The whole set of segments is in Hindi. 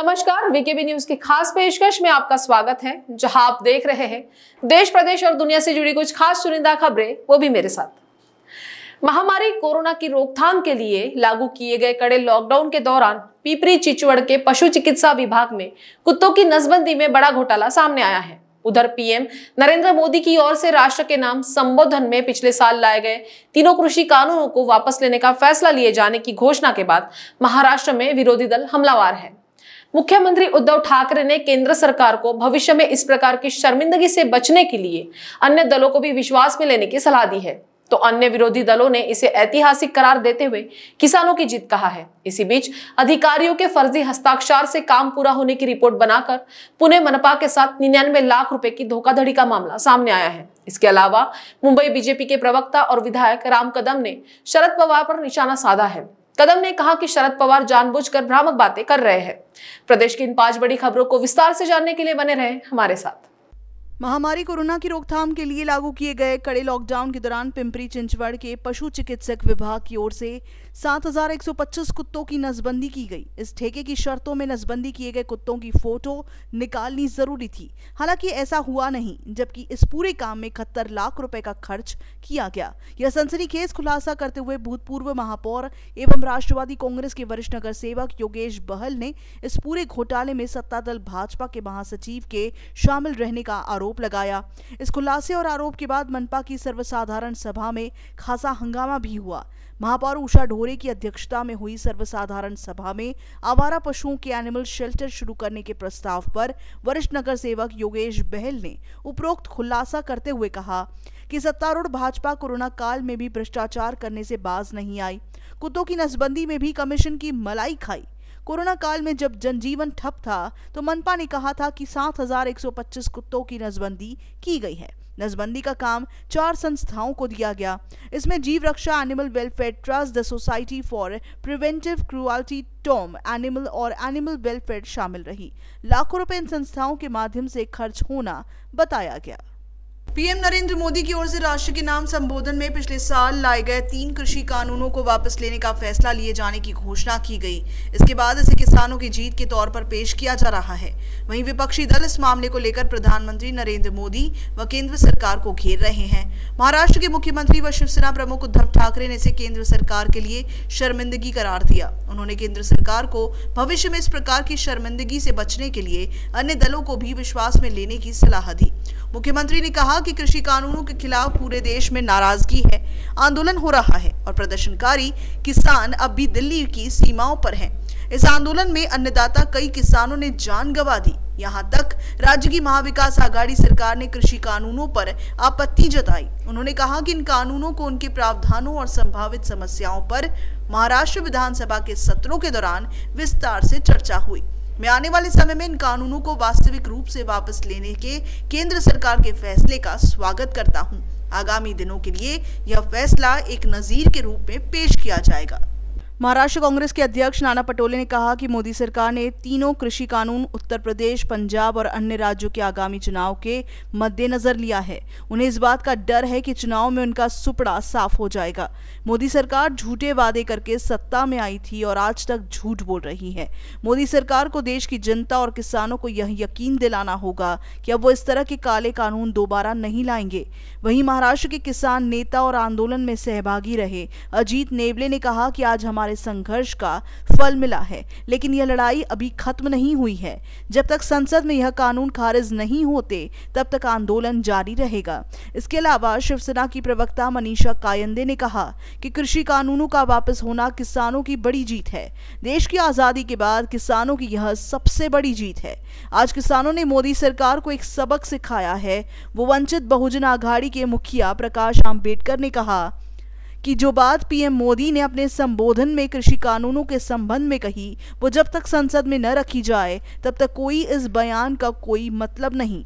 नमस्कार वीकेबी न्यूज की खास पेशकश में आपका स्वागत है जहां आप देख रहे हैं देश प्रदेश और दुनिया से जुड़ी कुछ खास चुनिंदा खबरें वो भी मेरे साथ महामारी कोरोना की रोकथाम के लिए लागू किए गए कड़े लॉकडाउन के दौरान पीपरी चिचवड़ के पशु चिकित्सा विभाग में कुत्तों की नसबंदी में बड़ा घोटाला सामने आया है उधर पीएम नरेंद्र मोदी की ओर से राष्ट्र के नाम संबोधन में पिछले साल लाए गए तीनों कृषि कानूनों को वापस लेने का फैसला लिए जाने की घोषणा के बाद महाराष्ट्र में विरोधी दल हमलावार है मुख्यमंत्री उद्धव ठाकरे ने केंद्र सरकार को भविष्य में इस प्रकार की शर्मिंदगी से बचने के लिए अन्य दलों को भी विश्वास में लेने की सलाह दी है तो अन्य विरोधी दलों ने इसे ऐतिहासिक करार देते हुए किसानों की जीत कहा है इसी बीच अधिकारियों के फर्जी हस्ताक्षर से काम पूरा होने की रिपोर्ट बनाकर पुणे मनपा के साथ निन्यानवे लाख रुपए की धोखाधड़ी का मामला सामने आया है इसके अलावा मुंबई बीजेपी के प्रवक्ता और विधायक राम कदम ने शरद पवार पर निशाना साधा है कदम ने कहा कि शरद पवार जानबूझकर भ्रामक बातें कर रहे हैं प्रदेश की इन पांच बड़ी खबरों को विस्तार से जानने के लिए बने रहे हमारे साथ महामारी कोरोना की रोकथाम के लिए लागू किए गए कड़े लॉकडाउन के दौरान पिंपरी चिंचवड़ के पशु चिकित्सक विभाग की ओर से 7,125 कुत्तों की नसबंदी की गई इस ठेके की शर्तों में नसबंदी किए गए कुत्तों की फोटो निकालनी जरूरी थी हालांकि ऐसा हुआ नहीं जबकि इस पूरे काम में इकहत्तर लाख रुपए का खर्च किया गया यह केस खुलासा करते हुए भूतपूर्व महापौर एवं राष्ट्रवादी कांग्रेस के वरिष्ठ नगर सेवक योगेश बहल ने इस पूरे घोटाले में सत्ता दल भाजपा के महासचिव के शामिल रहने का आरोप लगाया इस खुलासे और आरोप के बाद मनपा की सर्वसाधारण सभा में खासा हंगामा भी हुआ महापौर उषा ढोरे की अध्यक्षता में हुई सर्वसाधारण सभा में आवारा पशुओं के एनिमल शेल्टर शुरू करने के प्रस्ताव पर वरिष्ठ नगर सेवक योगेश बहल ने उपरोक्त खुलासा करते हुए कहा कि सत्तारूढ़ भाजपा कोरोना काल में भी भ्रष्टाचार करने से बाज नहीं आई कुत्तों की नसबंदी में भी कमीशन की मलाई खाई कोरोना काल में जब जनजीवन ठप था तो मनपा ने कहा था कि सात कुत्तों की नसबंदी की गई है नसबंदी का काम चार संस्थाओं को दिया गया इसमें Jeev Raksha animal welfare trust the society for preventive cruelty to animal और एनिमल वेलफेयर शामिल रही लाखों रुपए इन संस्थाओं के माध्यम से खर्च होना बताया गया पीएम नरेंद्र मोदी की ओर से राष्ट्र के नाम संबोधन में पिछले साल लाए गए तीन कृषि कानूनों को वापस लेने का फैसला लिए जाने की घोषणा की गई इसके बाद इसे किसानों की जीत के तौर पर पेश किया जा रहा है वहीं विपक्षी दल इस मामले को लेकर प्रधानमंत्री नरेंद्र मोदी व केंद्र सरकार को घेर रहे हैं महाराष्ट्र के मुख्यमंत्री व शिवसेना प्रमुख उद्धव ठाकरे ने इसे केंद्र सरकार के लिए शर्मिंदगी करार दिया उन्होंने केंद्र सरकार को भविष्य में इस प्रकार की शर्मिंदगी से बचने के लिए अन्य दलों को भी विश्वास में लेने की सलाह दी मुख्यमंत्री ने कहा कहा कि कृषि कानूनों के खिलाफ पूरे देश में नाराजगी है आंदोलन हो रहा है और प्रदर्शनकारी किसान अब भी दिल्ली की सीमाओं पर हैं इस आंदोलन में अन्नदाता कई किसानों ने जान गंवा दी यहां तक राज्य की महाविकास आघाड़ी सरकार ने कृषि कानूनों पर आपत्ति जताई उन्होंने कहा कि इन कानूनों को उनके प्रावधानों और संभावित समस्याओं पर महाराष्ट्र विधानसभा के सत्रों के दौरान विस्तार से चर्चा हुई में आने वाले समय में इन कानूनों को वास्तविक रूप से वापस लेने के केंद्र सरकार के फैसले का स्वागत करता हूँ आगामी दिनों के लिए यह फैसला एक नज़ीर के रूप में पेश किया जाएगा महाराष्ट्र कांग्रेस के अध्यक्ष नाना पटोले ने कहा कि मोदी सरकार ने तीनों कृषि कानून उत्तर प्रदेश पंजाब और अन्य राज्यों के आगामी चुनाव के मद्देनजर लिया है उन्हें इस बात का डर है कि चुनाव में उनका सुपड़ा साफ हो जाएगा मोदी सरकार झूठे वादे करके सत्ता में आई थी और आज तक झूठ बोल रही है मोदी सरकार को देश की जनता और किसानों को यह यकीन दिलाना होगा कि अब वो इस तरह के काले कानून दोबारा नहीं लाएंगे वहीं महाराष्ट्र के किसान नेता और आंदोलन में सहभागी रहे अजीत नेवले ने कहा कि आज हमारे हमारे संघर्ष का फल मिला है लेकिन यह लड़ाई अभी खत्म नहीं हुई है जब तक संसद में यह कानून खारिज नहीं होते तब तक आंदोलन जारी रहेगा इसके अलावा शिवसेना की प्रवक्ता मनीषा कायंदे ने कहा कि कृषि कानूनों का वापस होना किसानों की बड़ी जीत है देश की आज़ादी के बाद किसानों की यह सबसे बड़ी जीत है आज किसानों ने मोदी सरकार को एक सबक सिखाया है वो वंचित बहुजन आघाड़ी के मुखिया प्रकाश आम्बेडकर ने कहा कि जो बात पीएम मोदी ने अपने संबोधन में कृषि कानूनों के संबंध में कही वो जब तक संसद में न रखी जाए तब तक कोई इस बयान का कोई मतलब नहीं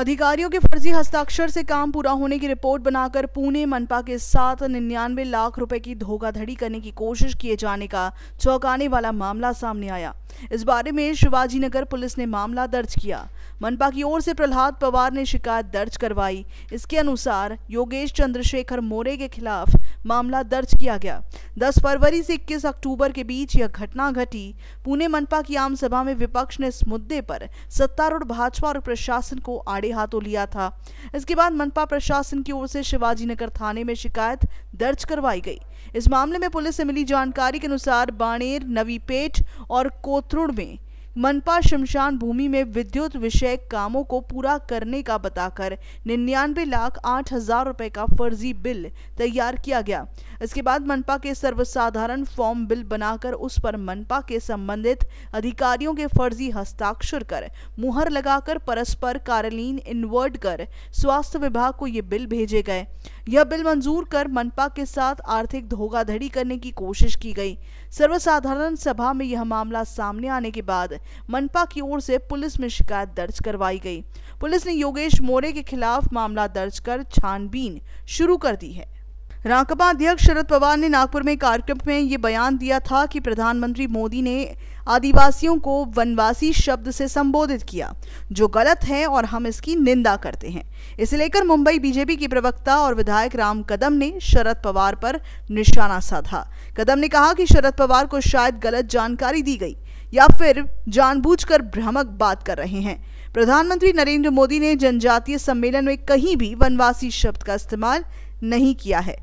अधिकारियों के फर्जी हस्ताक्षर से काम पूरा होने की रिपोर्ट बनाकर पुणे मनपा के साथ निन्यानवे लाख रुपए की धोखाधड़ी करने की कोशिश किए जाने का चौंकाने वाला मामला सामने आया इस बारे में शिवाजी नगर पुलिस ने मामला दर्ज किया मनपा की ओर से प्रहलाद पवार ने शिकायत दर्ज करवाई इसके अनुसार योगेश चंद्रशेखर मोरे के खिलाफ मामला दर्ज किया गया 10 फरवरी से 21 अक्टूबर के बीच यह घटना घटी पुणे मनपा की आम सभा में विपक्ष ने इस मुद्दे पर सत्तारूढ़ भाजपा और प्रशासन को आड़े हाथों लिया था इसके बाद मनपा प्रशासन की ओर से शिवाजीनगर थाने में शिकायत दर्ज करवाई गई इस मामले में पुलिस से मिली जानकारी के अनुसार बाणेर नवीपेट और कोथरुड़ में मनपा शमशान भूमि में विद्युत विषय कामों को पूरा करने का बताकर निन्यानवे लाख आठ हजार रुपए का फर्जी बिल तैयार किया गया इसके बाद मनपा के सर्वसाधारण फॉर्म बिल बनाकर उस पर मनपा के संबंधित अधिकारियों के फर्जी हस्ताक्षर कर मुहर लगाकर परस्पर कार्यालीन इन्वर्ट कर स्वास्थ्य विभाग को ये बिल भेजे गए यह बिल मंजूर कर मनपा के साथ आर्थिक धोखाधड़ी करने की कोशिश की गई सर्वसाधारण सभा में यह मामला सामने आने के बाद मनपा की ओर से पुलिस में शिकायत दर्ज करवाई गई पुलिस ने योगेश मोरे के खिलाफ मामला दर्ज कर छानबीन शुरू कर दी है राकपा अध्यक्ष शरद पवार ने नागपुर में कार्यक्रम में ये बयान दिया था कि प्रधानमंत्री मोदी ने आदिवासियों को वनवासी शब्द से संबोधित किया जो गलत है और हम इसकी निंदा करते हैं इसे लेकर मुंबई बीजेपी के प्रवक्ता और विधायक राम कदम ने शरद पवार पर निशाना साधा कदम ने कहा कि शरद पवार को शायद गलत जानकारी दी गई या फिर जानबूझकर भ्रामक बात कर रहे हैं प्रधानमंत्री नरेंद्र मोदी ने जनजातीय सम्मेलन में कहीं भी वनवासी शब्द का इस्तेमाल नहीं किया है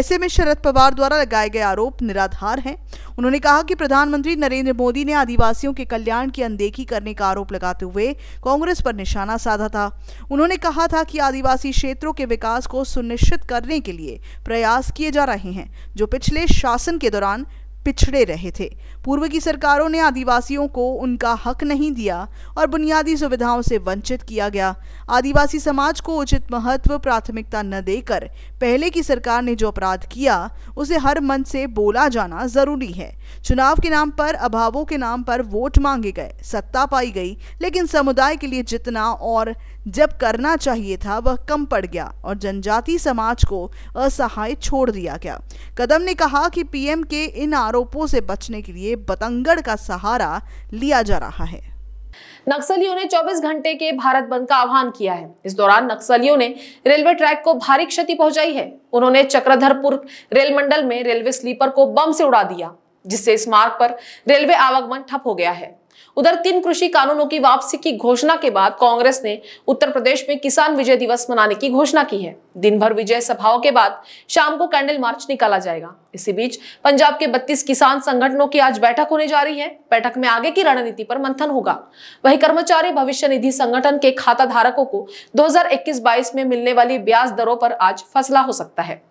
ऐसे में शरद पवार द्वारा लगाए गए आरोप निराधार हैं उन्होंने कहा कि प्रधानमंत्री नरेंद्र मोदी ने आदिवासियों के कल्याण की अनदेखी करने का आरोप लगाते हुए कांग्रेस पर निशाना साधा था उन्होंने कहा था कि आदिवासी क्षेत्रों के विकास को सुनिश्चित करने के लिए प्रयास किए जा रहे हैं जो पिछले शासन के दौरान पिछड़े रहे थे पूर्व की सरकारों ने आदिवासियों को उनका हक नहीं दिया और बुनियादी सुविधाओं से वंचित किया गया आदिवासी समाज को उचित महत्व प्राथमिकता न देकर पहले की सरकार ने जो अपराध किया उसे हर मन से बोला जाना जरूरी है चुनाव के नाम पर अभावों के नाम पर वोट मांगे गए सत्ता पाई गई लेकिन समुदाय के लिए जितना और जब करना चाहिए था वह कम पड़ गया और जनजाति समाज को असहाय छोड़ दिया गया कदम ने कहा कि पीएम के इन आरोपों से बचने के लिए बतंगड़ का सहारा लिया जा रहा है नक्सलियों ने 24 घंटे के भारत बंद का आह्वान किया है इस दौरान नक्सलियों ने रेलवे ट्रैक को भारी क्षति पहुंचाई है उन्होंने चक्रधरपुर रेल मंडल में रेलवे स्लीपर को बम से उड़ा दिया जिससे इस मार्ग पर रेलवे आवागमन ठप हो गया है उधर तीन कृषि कानूनों की वापसी की घोषणा के बाद कांग्रेस ने उत्तर प्रदेश में किसान विजय दिवस मनाने की घोषणा की है दिन भर विजय सभाओं के बाद शाम को कैंडल मार्च निकाला जाएगा इसी बीच पंजाब के 32 किसान संगठनों की आज बैठक होने जा रही है बैठक में आगे की रणनीति पर मंथन होगा वही कर्मचारी भविष्य निधि संगठन के खाता धारकों को दो हजार में मिलने वाली ब्याज दरों पर आज फैसला हो सकता है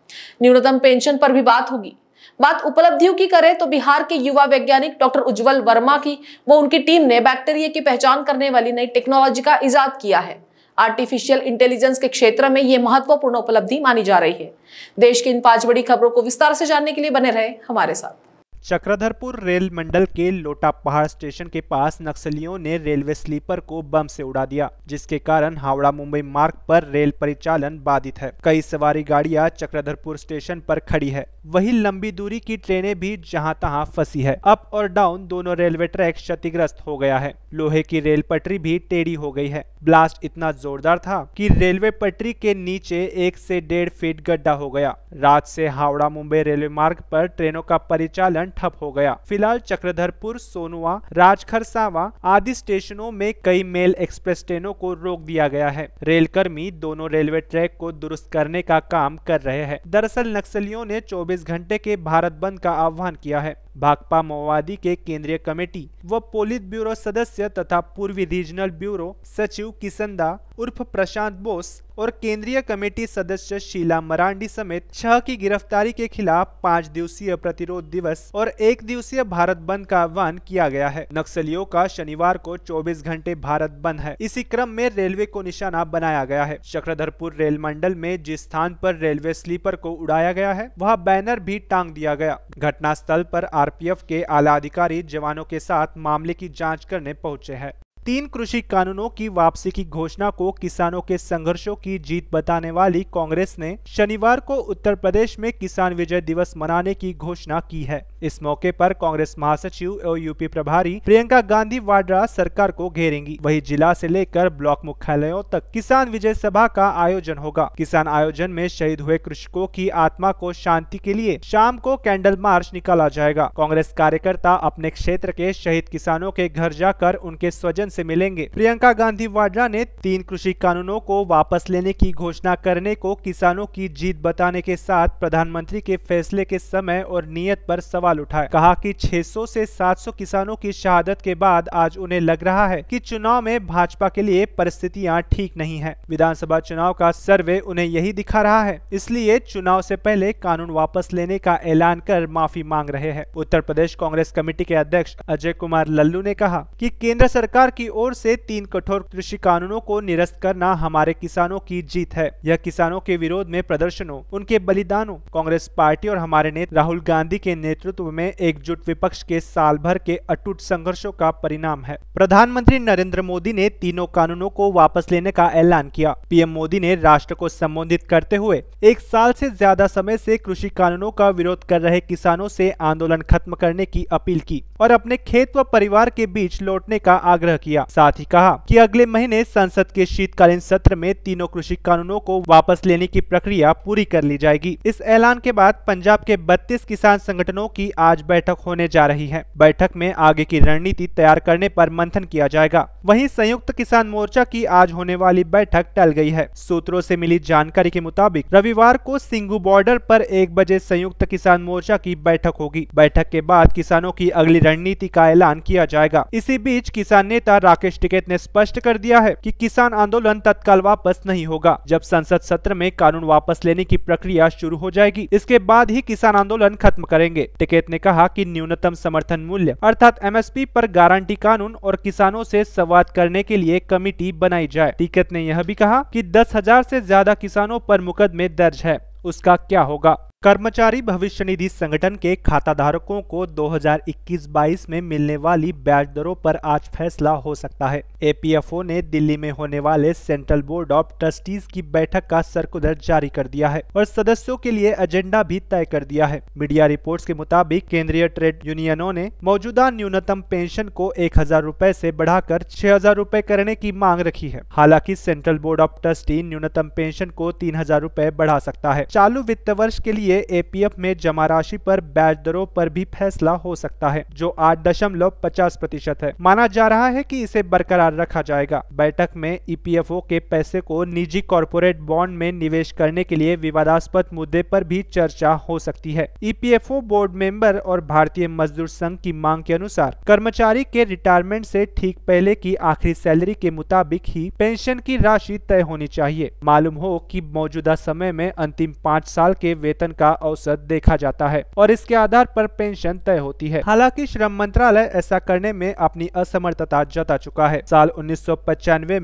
न्यूनतम पेंशन पर भी बात होगी बात उपलब्धियों की करें तो बिहार के युवा वैज्ञानिक डॉक्टर उज्जवल वर्मा की वो उनकी टीम ने बैक्टीरिया की पहचान करने वाली नई टेक्नोलॉजी का इजाद किया है आर्टिफिशियल इंटेलिजेंस के क्षेत्र में ये महत्वपूर्ण उपलब्धि मानी जा रही है देश की इन पांच बड़ी खबरों को विस्तार से जानने के लिए बने रहे हमारे साथ चक्रधरपुर रेल मंडल के लोटा पहाड़ स्टेशन के पास नक्सलियों ने रेलवे स्लीपर को बम से उड़ा दिया जिसके कारण हावड़ा मुंबई मार्ग पर रेल परिचालन बाधित है कई सवारी गाड़ियां चक्रधरपुर स्टेशन पर खड़ी है वहीं लंबी दूरी की ट्रेनें भी जहां तहां फंसी है अप और डाउन दोनों रेलवे ट्रैक क्षतिग्रस्त हो गया है लोहे की रेल पटरी भी टेढ़ी हो गई है ब्लास्ट इतना जोरदार था कि रेलवे पटरी के नीचे एक से डेढ़ फीट गड्ढा हो गया रात से हावड़ा मुंबई रेलवे मार्ग पर ट्रेनों का परिचालन ठप हो गया फिलहाल चक्रधरपुर सोनुआ राजखरसावा आदि स्टेशनों में कई मेल एक्सप्रेस ट्रेनों को रोक दिया गया है रेलकर्मी दोनों रेलवे ट्रैक को दुरुस्त करने का काम कर रहे हैं दरअसल नक्सलियों ने 24 घंटे के भारत बंद का आह्वान किया है भाकपा माओवादी के केंद्रीय कमेटी व पोलित ब्यूरो सदस्य तथा पूर्वी रीजनल ब्यूरो सचिव किसंदा उर्फ प्रशांत बोस और केंद्रीय कमेटी सदस्य शीला मरांडी समेत छह की गिरफ्तारी के खिलाफ पाँच दिवसीय प्रतिरोध दिवस और एक दिवसीय भारत बंद का आह्वान किया गया है नक्सलियों का शनिवार को 24 घंटे भारत बंद है इसी क्रम में रेलवे को निशाना बनाया गया है चक्रधरपुर रेल मंडल में जिस स्थान पर रेलवे स्लीपर को उड़ाया गया है वहाँ बैनर भी टांग दिया गया घटना स्थल पर आर के आला अधिकारी जवानों के साथ साथ मामले की जांच करने पहुंचे हैं तीन कृषि कानूनों की वापसी की घोषणा को किसानों के संघर्षों की जीत बताने वाली कांग्रेस ने शनिवार को उत्तर प्रदेश में किसान विजय दिवस मनाने की घोषणा की है इस मौके पर कांग्रेस महासचिव और यूपी प्रभारी प्रियंका गांधी वाड्रा सरकार को घेरेंगी वही जिला से लेकर ब्लॉक मुख्यालयों तक किसान विजय सभा का आयोजन होगा किसान आयोजन में शहीद हुए कृषकों की आत्मा को शांति के लिए शाम को कैंडल मार्च निकाला जाएगा कांग्रेस कार्यकर्ता अपने क्षेत्र के शहीद किसानों के घर जाकर उनके स्वजन से मिलेंगे प्रियंका गांधी वाड्रा ने तीन कृषि कानूनों को वापस लेने की घोषणा करने को किसानों की जीत बताने के साथ प्रधानमंत्री के फैसले के समय और नियत पर सवाल सवाल उठाए कहा कि 600 से 700 किसानों की शहादत के बाद आज उन्हें लग रहा है कि चुनाव में भाजपा के लिए परिस्थितियां ठीक नहीं है विधानसभा चुनाव का सर्वे उन्हें यही दिखा रहा है इसलिए चुनाव से पहले कानून वापस लेने का ऐलान कर माफी मांग रहे हैं उत्तर प्रदेश कांग्रेस कमेटी के अध्यक्ष अजय कुमार लल्लू ने कहा कि केंद्र सरकार की ओर से तीन कठोर कृषि कानूनों को निरस्त करना हमारे किसानों की जीत है यह किसानों के विरोध में प्रदर्शनों उनके बलिदानों कांग्रेस पार्टी और हमारे नेता राहुल गांधी के नेतृत्व नेतृत्व में एकजुट विपक्ष के साल भर के अटूट संघर्षों का परिणाम है प्रधानमंत्री नरेंद्र मोदी ने तीनों कानूनों को वापस लेने का ऐलान किया पीएम मोदी ने राष्ट्र को संबोधित करते हुए एक साल से ज्यादा समय से कृषि कानूनों का विरोध कर रहे किसानों से आंदोलन खत्म करने की अपील की और अपने खेत व परिवार के बीच लौटने का आग्रह किया साथ ही कहा कि अगले महीने संसद के शीतकालीन सत्र में तीनों कृषि कानूनों को वापस लेने की प्रक्रिया पूरी कर ली जाएगी इस ऐलान के बाद पंजाब के बत्तीस किसान संगठनों की आज बैठक होने जा रही है बैठक में आगे की रणनीति तैयार करने पर मंथन किया जाएगा वहीं संयुक्त किसान मोर्चा की आज होने वाली बैठक टल गई है सूत्रों से मिली जानकारी के मुताबिक रविवार को सिंगू बॉर्डर पर एक बजे संयुक्त किसान मोर्चा की बैठक होगी बैठक के बाद किसानों की अगली रणनीति रणनीति का ऐलान किया जाएगा इसी बीच किसान नेता राकेश टिकेत ने स्पष्ट कर दिया है कि किसान आंदोलन तत्काल वापस नहीं होगा जब संसद सत्र में कानून वापस लेने की प्रक्रिया शुरू हो जाएगी इसके बाद ही किसान आंदोलन खत्म करेंगे टिकेत ने कहा की न्यूनतम समर्थन मूल्य अर्थात एम एस गारंटी कानून और किसानों ऐसी संवाद करने के लिए कमिटी बनाई जाए टिकेत ने यह भी कहा की दस हजार ज्यादा किसानों आरोप मुकदमे दर्ज है उसका क्या होगा कर्मचारी भविष्य निधि संगठन के खाताधारकों को 2021-22 में मिलने वाली ब्याज दरों पर आज फैसला हो सकता है एपीएफओ ने दिल्ली में होने वाले सेंट्रल बोर्ड ऑफ ट्रस्टीज की बैठक का सर्कुलर जारी कर दिया है और सदस्यों के लिए एजेंडा भी तय कर दिया है मीडिया रिपोर्ट्स के मुताबिक केंद्रीय ट्रेड यूनियनों ने मौजूदा न्यूनतम पेंशन को एक हजार रूपए ऐसी बढ़ाकर छह हजार रूपए करने की मांग रखी है हालांकि सेंट्रल बोर्ड ऑफ ट्रस्टी न्यूनतम पेंशन को तीन हजार रूपए बढ़ा सकता है चालू वित्त वर्ष के लिए के एपीएफ में जमा राशि पर ब्याज दरों पर भी फैसला हो सकता है जो आठ दशमलव पचास प्रतिशत है माना जा रहा है कि इसे बरकरार रखा जाएगा बैठक में ईपीएफओ e के पैसे को निजी कॉरपोरेट बॉन्ड में निवेश करने के लिए विवादास्पद मुद्दे पर भी चर्चा हो सकती है ईपीएफओ e बोर्ड मेंबर और भारतीय मजदूर संघ की मांग के अनुसार कर्मचारी के रिटायरमेंट से ठीक पहले की आखिरी सैलरी के मुताबिक ही पेंशन की राशि तय होनी चाहिए मालूम हो कि मौजूदा समय में अंतिम पाँच साल के वेतन का का औसत देखा जाता है और इसके आधार पर पेंशन तय होती है हालांकि श्रम मंत्रालय ऐसा करने में अपनी असमर्थता जता चुका है साल उन्नीस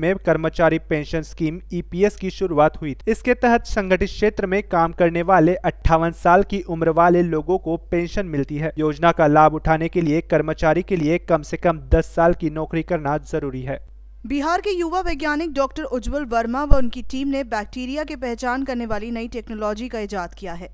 में कर्मचारी पेंशन स्कीम ई की शुरुआत हुई इसके तहत संगठित क्षेत्र में काम करने वाले अट्ठावन साल की उम्र वाले लोगो को पेंशन मिलती है योजना का लाभ उठाने के लिए कर्मचारी के लिए कम से कम 10 साल की नौकरी करना जरूरी है बिहार के युवा वैज्ञानिक डॉक्टर उज्जवल वर्मा व उनकी टीम ने बैक्टीरिया के पहचान करने वाली नई टेक्नोलॉजी का इजाद किया है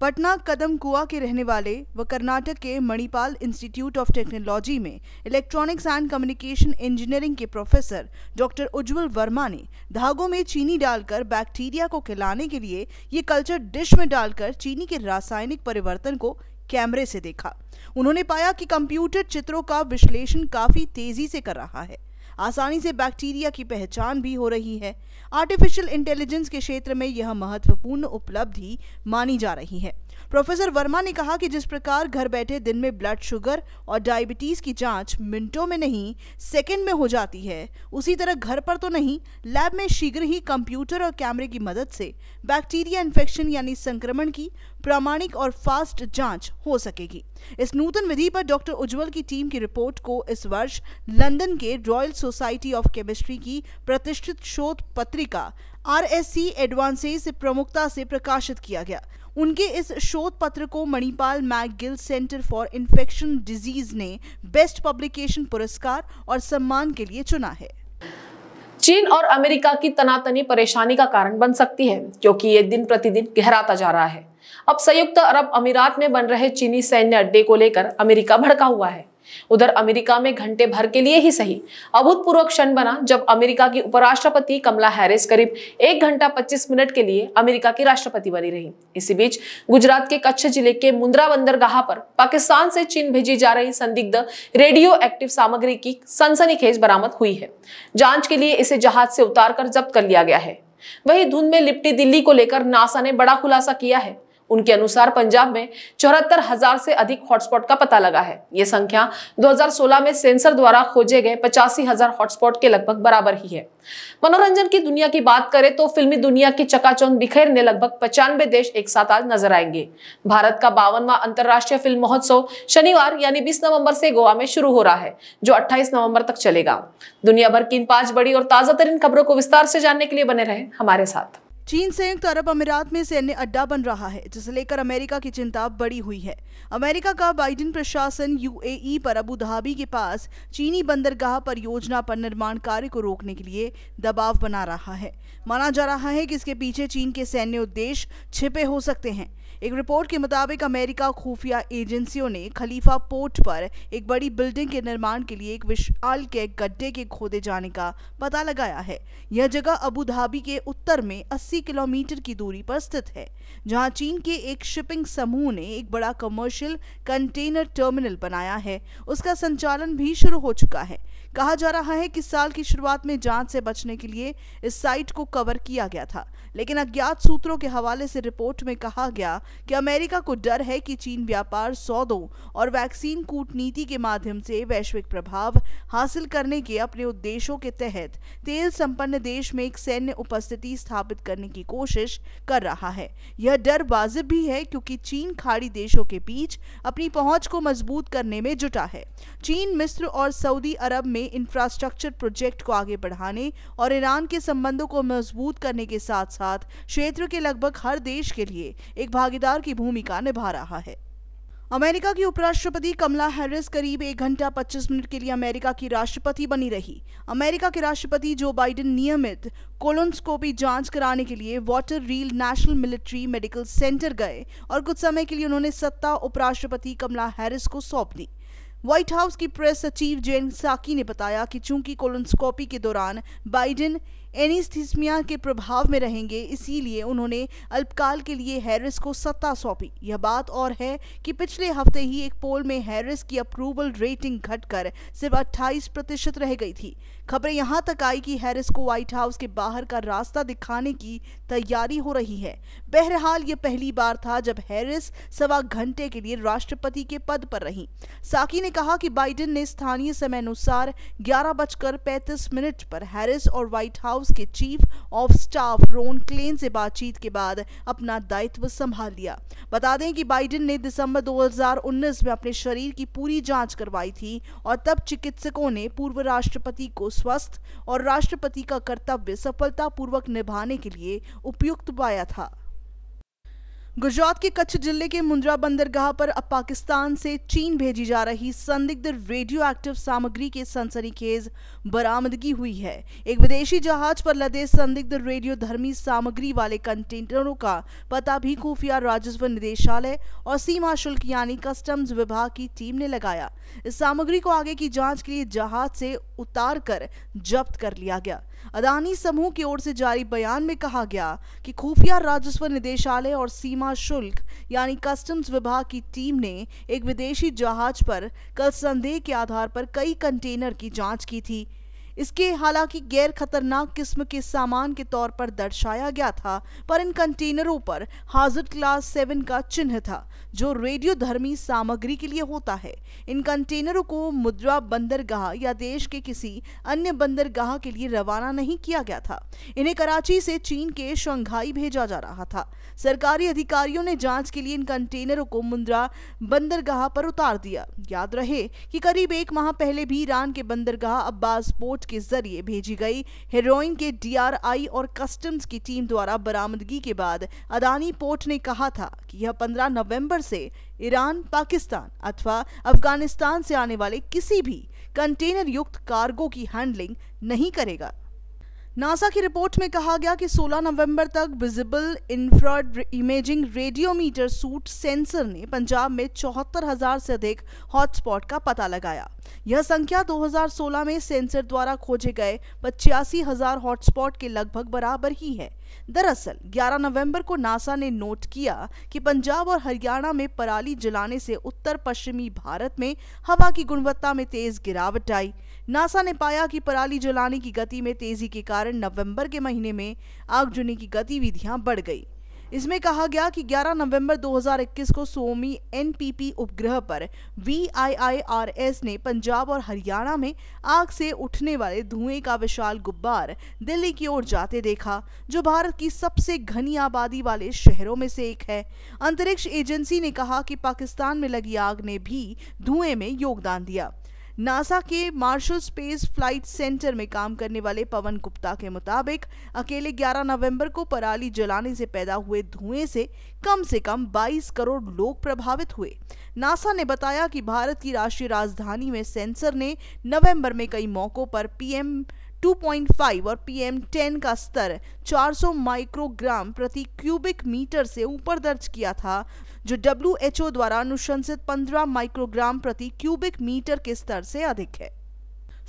पटना कदम कुआ के रहने वाले व कर्नाटक के मणिपाल इंस्टीट्यूट ऑफ टेक्नोलॉजी में इलेक्ट्रॉनिक्स एंड कम्युनिकेशन इंजीनियरिंग के प्रोफेसर डॉक्टर उज्जवल वर्मा ने धागों में चीनी डालकर बैक्टीरिया को खिलाने के लिए ये कल्चर डिश में डालकर चीनी के रासायनिक परिवर्तन को कैमरे से देखा उन्होंने पाया कि कंप्यूटर चित्रों का विश्लेषण काफी तेजी से कर रहा है आसानी से बैक्टीरिया की पहचान भी हो रही है आर्टिफिशियल इंटेलिजेंस के क्षेत्र में यह महत्वपूर्ण उपलब्धि मानी जा रही है प्रोफेसर वर्मा ने कहा कि जिस प्रकार घर बैठे दिन में ब्लड शुगर और डायबिटीज की जांच मिनटों में नहीं सेकंड में हो जाती है उसी तरह घर पर तो नहीं लैब में शीघ्र ही कंप्यूटर और कैमरे की मदद से बैक्टीरिया इन्फेक्शन यानी संक्रमण की प्रामाणिक और फास्ट जांच हो सकेगी इस नूतन विधि पर डॉक्टर उज्जवल की टीम की रिपोर्ट को इस वर्ष लंदन के रॉयल सोसाइटी ऑफ केमिस्ट्री की प्रतिष्ठित शोध पत्री अफ्रीका आर सी से प्रमुखता से प्रकाशित किया गया उनके इस शोध पत्र को मणिपाल गिल सेंटर फॉर इन्फेक्शन डिजीज ने बेस्ट पब्लिकेशन पुरस्कार और सम्मान के लिए चुना है चीन और अमेरिका की तनातनी परेशानी का कारण बन सकती है क्योंकि ये दिन प्रतिदिन गहराता जा रहा है अब संयुक्त अरब अमीरात में बन रहे चीनी सैन्य अड्डे को लेकर अमेरिका भड़का हुआ है उधर अमेरिका में घंटे भर के लिए ही सही अभूतपूर्व क्षण बना जब अमेरिका की उपराष्ट्रपति कमला हैरिस करीब एक घंटा पच्चीस मिनट के लिए अमेरिका की राष्ट्रपति बनी रही इसी बीच गुजरात के कच्छ जिले के मुंद्रा बंदरगाह पर पाकिस्तान से चीन भेजी जा रही संदिग्ध रेडियो एक्टिव सामग्री की सनसनीखेज बरामद हुई है जांच के लिए इसे जहाज से उतार कर जब्त कर लिया गया है वही धुंध में लिपटी दिल्ली को लेकर नासा ने बड़ा खुलासा किया है उनके अनुसार पंजाब में चौहत्तर हजार से अधिक हॉटस्पॉट का पता लगा है ये संख्या 2016 में सेंसर द्वारा खोजे गए पचासी हजार हॉटस्पॉट के लगभग बराबर ही है मनोरंजन की दुनिया की बात करें तो फिल्मी दुनिया की चकाचौंध बिखेरने लगभग पचानवे देश एक साथ आज नजर आएंगे भारत का बावनवा अंतर्राष्ट्रीय फिल्म महोत्सव शनिवार यानी बीस नवम्बर से गोवा में शुरू हो रहा है जो अट्ठाईस नवम्बर तक चलेगा दुनिया भर की इन पांच बड़ी और ताजा तरीन खबरों को विस्तार से जानने के लिए बने रहे हमारे साथ चीन संयुक्त अरब अमीरात में सैन्य अड्डा बन रहा है जिसे लेकर अमेरिका की चिंता बड़ी हुई है अमेरिका का बाइडेन प्रशासन यूएई पर अबू धाबी के पास चीनी बंदरगाह परियोजना पर निर्माण कार्य को रोकने के लिए दबाव बना रहा है माना जा रहा है कि इसके पीछे चीन के सैन्य उद्देश्य छिपे हो सकते हैं एक रिपोर्ट के मुताबिक अमेरिका खुफिया एजेंसियों ने खलीफा पोर्ट पर एक बड़ी बिल्डिंग के निर्माण के लिए एक विशाल के गड्ढे के खोदे जाने का पता लगाया है यह जगह अबू धाबी के उत्तर में 80 किलोमीटर की दूरी पर स्थित है जहां चीन के एक शिपिंग समूह ने एक बड़ा कमर्शियल कंटेनर टर्मिनल बनाया है उसका संचालन भी शुरू हो चुका है कहा जा रहा है कि साल की शुरुआत में जांच से बचने के लिए इस साइट को कवर किया गया था लेकिन अज्ञात सूत्रों के हवाले से रिपोर्ट में कहा गया कि अमेरिका को डर है कि चीन व्यापार सौदों और वैक्सीन कूटनीति के माध्यम से वैश्विक प्रभाव हासिल करने के अपने उद्देश्यों के तहत तेल संपन्न देश में एक सैन्य उपस्थिति स्थापित करने की कोशिश कर रहा है यह डर वाजिब भी है क्योंकि चीन खाड़ी देशों के बीच अपनी पहुंच को मजबूत करने में जुटा है चीन मिस्र और सऊदी अरब में इंफ्रास्ट्रक्चर प्रोजेक्ट को आगे बढ़ाने और ईरान के संबंधों को मजबूत करने के साथ साथ क्षेत्र के लगभग हर देश के लिए एक भागीदार भागीदार की भूमिका निभा रहा है अमेरिका की उपराष्ट्रपति कमला हैरिस करीब एक घंटा 25 मिनट के लिए अमेरिका की राष्ट्रपति बनी रही अमेरिका के राष्ट्रपति जो बाइडेन नियमित कोलोनस्कोपी जांच कराने के लिए Walter Reed national military medical centre गए और कुछ समय के लिए उन्होंने सत्ता उपराष्ट्रपति कमला हैरिस को सौंप दी व्हाइट हाउस की प्रेस सचिव जेन साकी ने बताया कि चूंकि कोलोनस्कोपी के दौरान बाइडेन एनिस्थीसमिया के प्रभाव में रहेंगे इसीलिए उन्होंने अल्पकाल के लिए हैरिस को सत्ता सौंपी यह बात और है कि पिछले हफ्ते ही एक पोल में हैरिस की अप्रूवल रेटिंग घटकर सिर्फ अट्ठाईस प्रतिशत रह गई थी खबरें यहां तक आई कि हैरिस को व्हाइट हाउस के बाहर का रास्ता दिखाने की तैयारी हो रही है बहरहाल यह पहली बार था जब हैरिस सवा घंटे के लिए राष्ट्रपति के पद पर रही साकी ने कहा कि बाइडेन ने स्थानीय समय अनुसार ग्यारह बजकर पैंतीस मिनट पर हैरिस और व्हाइट हाउस हाउस के chief of staff Ron Klain से बातचीत के बाद अपना दायित्व संभाल लिया बता दें कि बाइडेन ने दिसंबर 2019 में अपने शरीर की पूरी जांच करवाई थी और तब चिकित्सकों ने पूर्व राष्ट्रपति को स्वस्थ और राष्ट्रपति का कर्तव्य सफलतापूर्वक निभाने के लिए उपयुक्त पाया था गुजरात के कच्छ जिले के मुंद्रा बंदरगाह पर अब पाकिस्तान से चीन भेजी जा रही संदिग्ध रेडियो एक्टिव सामग्री के सनसनीखेज बरामदगी हुई है एक विदेशी जहाज पर लदे संदिग्ध रेडियो धर्मी सामग्री वाले कंटेनरों का पता भी खुफिया राजस्व निदेशालय और सीमा शुल्क यानी कस्टम्स विभाग की टीम ने लगाया इस सामग्री को आगे की जाँच के लिए जहाज से उतार कर जब्त कर लिया गया अदानी समूह की ओर से जारी बयान में कहा गया कि खुफिया राजस्व निदेशालय और सीमा शुल्क यानी कस्टम्स विभाग की टीम ने एक विदेशी जहाज पर कल संदेह के आधार पर कई कंटेनर की जांच की थी इसके हालांकि गैर खतरनाक किस्म के सामान के तौर पर दर्शाया गया था पर इन कंटेनरों पर हाजर क्लास सेवन का चिन्ह था जो रेडियोधर्मी सामग्री के लिए होता है इन कंटेनरों को मुद्रा बंदरगाह या देश के किसी अन्य बंदरगाह के लिए रवाना नहीं किया गया था इन्हें कराची से चीन के शंघाई भेजा जा रहा था सरकारी अधिकारियों ने जांच के लिए इन कंटेनरों को मुद्रा बंदरगाह पर उतार दिया याद रहे कि करीब एक माह पहले भी ईरान के बंदरगाह अब्बास पोर्ट बोट के जरिए भेजी गई हेरोइन के डीआरआई और कस्टम्स की टीम द्वारा बरामदगी के बाद अदानी पोर्ट ने कहा था कि यह 15 नवंबर से ईरान पाकिस्तान अथवा अफगानिस्तान से आने वाले किसी भी कंटेनर युक्त कार्गो की हैंडलिंग नहीं करेगा नासा की रिपोर्ट में कहा गया कि 16 नवंबर तक visible infrared imaging radiometer suite sensor ने पंजाब में चौहत्तर हजार से अधिक हॉटस्पॉट का पता लगाया यह संख्या 2016 में सेंसर द्वारा खोजे गए पचासी हजार हॉटस्पॉट के लगभग बराबर ही है दरअसल 11 नवंबर को नासा ने नोट किया कि पंजाब और हरियाणा में पराली जलाने से उत्तर पश्चिमी भारत में हवा की गुणवत्ता में तेज गिरावट आई नासा ने पाया कि पराली जलाने की गति में तेजी के कारण नवंबर के महीने में आगजनी की गतिविधियां बढ़ गई इसमें कहा गया कि 11 नवंबर 2021 को सोमी एनपीपी उपग्रह पर वीआईआईआरएस ने पंजाब और हरियाणा में आग से उठने वाले धुएं का विशाल गुब्बार दिल्ली की ओर जाते देखा जो भारत की सबसे घनी आबादी वाले शहरों में से एक है अंतरिक्ष एजेंसी ने कहा कि पाकिस्तान में लगी आग ने भी धुएं में योगदान दिया नासा के मार्शल स्पेस फ्लाइट सेंटर में काम करने वाले पवन गुप्ता के मुताबिक अकेले 11 नवंबर को पराली जलाने से पैदा हुए धुएं से कम से कम 22 करोड़ लोग प्रभावित हुए नासा ने बताया कि भारत की राष्ट्रीय राजधानी में सेंसर ने नवंबर में कई मौकों पर पीएम 2.5 और पीएम 10 का स्तर 400 माइक्रोग्राम प्रति क्यूबिक मीटर से ऊपर दर्ज किया था जो डब्ल्यूएचओ द्वारा अनुशंसित 15 माइक्रोग्राम प्रति क्यूबिक मीटर के स्तर से अधिक है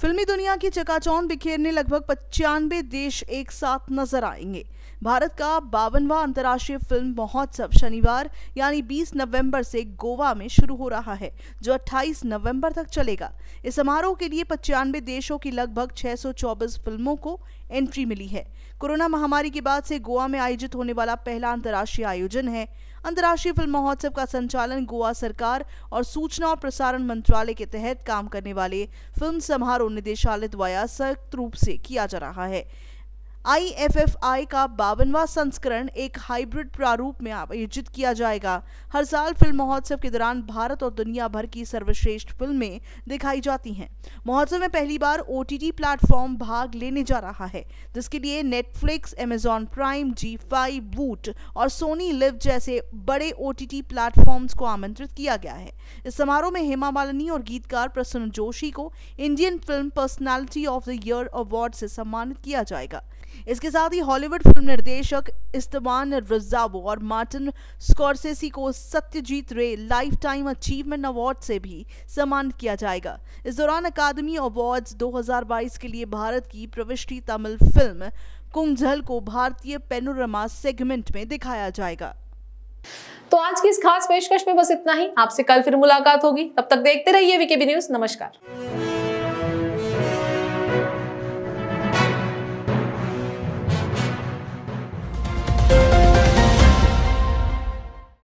फिल्मी दुनिया की चकाचौन बिखेरने लगभग पचानवे देश एक साथ नजर आएंगे भारत का बावनवा अंतर्राष्ट्रीय फिल्म महोत्सव शनिवार यानी 20 नवंबर से गोवा में शुरू हो रहा है जो 28 नवंबर तक चलेगा इस समारोह के लिए पचानवे देशों की लगभग 624 फिल्मों को एंट्री मिली है कोरोना महामारी के बाद से गोवा में आयोजित होने वाला पहला अंतर्राष्ट्रीय आयोजन है अंतर्राष्ट्रीय फिल्म महोत्सव का संचालन गोवा सरकार और सूचना और प्रसारण मंत्रालय के तहत काम करने वाले फिल्म समारोह निदेशालय द्वारा संयुक्त रूप से किया जा रहा है आईएफएफआई का बावनवा संस्करण एक हाइब्रिड प्रारूप में आयोजित किया जाएगा हर साल फिल्म महोत्सव के दौरान भारत और दुनिया भर की सर्वश्रेष्ठ फिल्में दिखाई जाती हैं महोत्सव में पहली बार ओ प्लेटफॉर्म भाग लेने जा रहा है जिसके लिए Netflix Amazon Prime Zee five Voot और सोनी लिव जैसे बड़े ओ टी को आमंत्रित किया गया है इस समारोह में हेमा मालिनी और गीतकार प्रसन्न जोशी को Indian film personality of the year award से सम्मानित किया जाएगा इसके साथ ही हॉलीवुड फिल्म निर्देशक इस्तेमान रजाबो और मार्टिन स्कॉर्सेसी को सत्यजीत रे लाइफ टाइम अचीवमेंट अवार्ड से भी सम्मानित किया जाएगा इस दौरान अकादमी अवार्ड्स 2022 के लिए भारत की प्रविष्टि तमिल फिल्म कुंजल को भारतीय पेनोरमा सेगमेंट में दिखाया जाएगा तो आज की इस खास पेशकश में बस इतना ही आपसे कल फिर मुलाकात होगी तब तक देखते रहिए वीकेबी न्यूज नमस्कार